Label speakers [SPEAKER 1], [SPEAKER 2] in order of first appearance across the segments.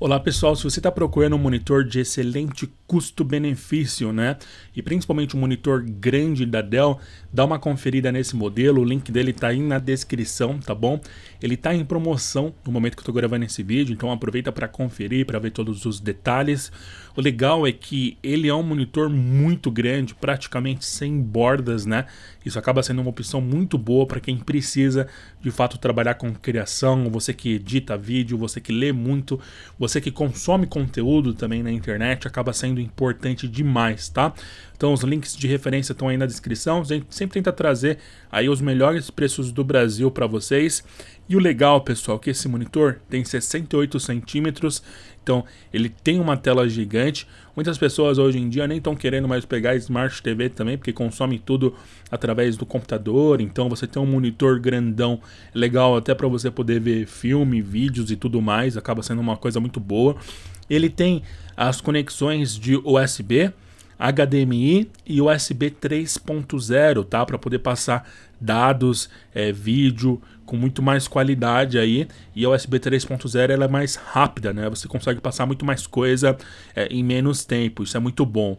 [SPEAKER 1] Olá pessoal, se você está procurando um monitor de excelente custo-benefício, né? E principalmente um monitor grande da Dell, dá uma conferida nesse modelo, o link dele está aí na descrição, tá bom? Ele está em promoção no momento que eu estou gravando esse vídeo, então aproveita para conferir, para ver todos os detalhes. O legal é que ele é um monitor muito grande, praticamente sem bordas, né? Isso acaba sendo uma opção muito boa para quem precisa de fato trabalhar com criação, você que edita vídeo, você que lê muito, você você que consome conteúdo também na internet, acaba sendo importante demais, tá? Então os links de referência estão aí na descrição. A gente sempre tenta trazer aí os melhores preços do Brasil para vocês. E o legal, pessoal, é que esse monitor tem 68 centímetros então ele tem uma tela gigante. Muitas pessoas hoje em dia nem estão querendo mais pegar Smart TV também, porque consomem tudo através do computador. Então você tem um monitor grandão, legal até para você poder ver filme, vídeos e tudo mais. Acaba sendo uma coisa muito boa. Ele tem as conexões de USB HDMI e USB 3.0, tá? Para poder passar dados, é, vídeo com muito mais qualidade aí. E a USB 3.0 ela é mais rápida, né? Você consegue passar muito mais coisa é, em menos tempo. Isso é muito bom.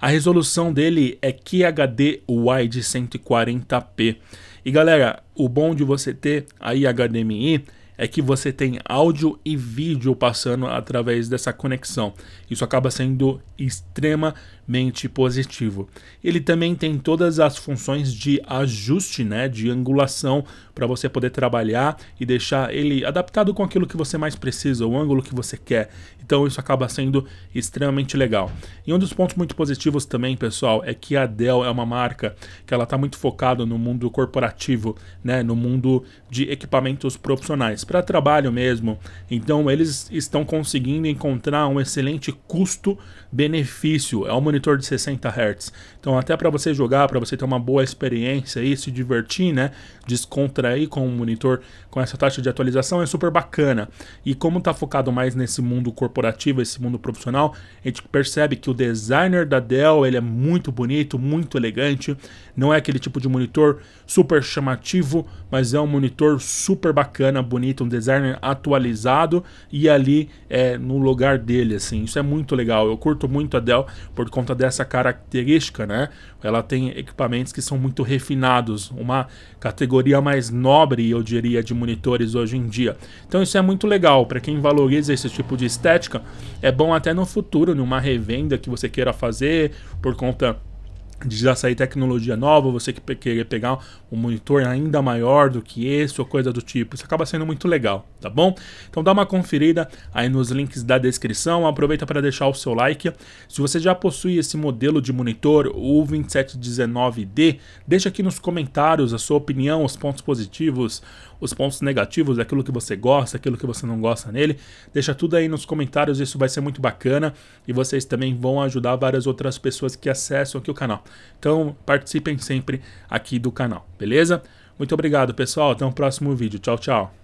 [SPEAKER 1] A resolução dele é QHD Wide 140p. E galera, o bom de você ter aí HDMI é que você tem áudio e vídeo passando através dessa conexão. Isso acaba sendo extremamente positivo. Ele também tem todas as funções de ajuste, né, de angulação para você poder trabalhar e deixar ele adaptado com aquilo que você mais precisa, o ângulo que você quer. Então isso acaba sendo extremamente legal. E um dos pontos muito positivos também, pessoal, é que a Dell é uma marca que ela está muito focada no mundo corporativo, né, no mundo de equipamentos profissionais para trabalho mesmo. Então eles estão conseguindo encontrar um excelente custo-benefício. É um monitor de 60 Hz. Então até para você jogar, para você ter uma boa experiência e se divertir, né, descontrair com o monitor com essa taxa de atualização é super bacana. E como está focado mais nesse mundo corporativo, esse mundo profissional, a gente percebe que o designer da Dell, ele é muito bonito, muito elegante. Não é aquele tipo de monitor super chamativo, mas é um monitor super bacana, bonito um designer atualizado e ali é, no lugar dele, assim. Isso é muito legal. Eu curto muito a Dell por conta dessa característica, né? Ela tem equipamentos que são muito refinados, uma categoria mais nobre, eu diria, de monitores hoje em dia. Então isso é muito legal para quem valoriza esse tipo de estética. É bom até no futuro, numa revenda que você queira fazer por conta de já sair tecnologia nova, você que querer pegar um monitor ainda maior do que esse ou coisa do tipo. Isso acaba sendo muito legal, tá bom? Então dá uma conferida aí nos links da descrição, aproveita para deixar o seu like. Se você já possui esse modelo de monitor, o 2719D, deixa aqui nos comentários a sua opinião, os pontos positivos, os pontos negativos, aquilo que você gosta, aquilo que você não gosta nele. Deixa tudo aí nos comentários, isso vai ser muito bacana e vocês também vão ajudar várias outras pessoas que acessam aqui o canal. Então participem sempre aqui do canal, beleza? Muito obrigado, pessoal. Até o próximo vídeo. Tchau, tchau.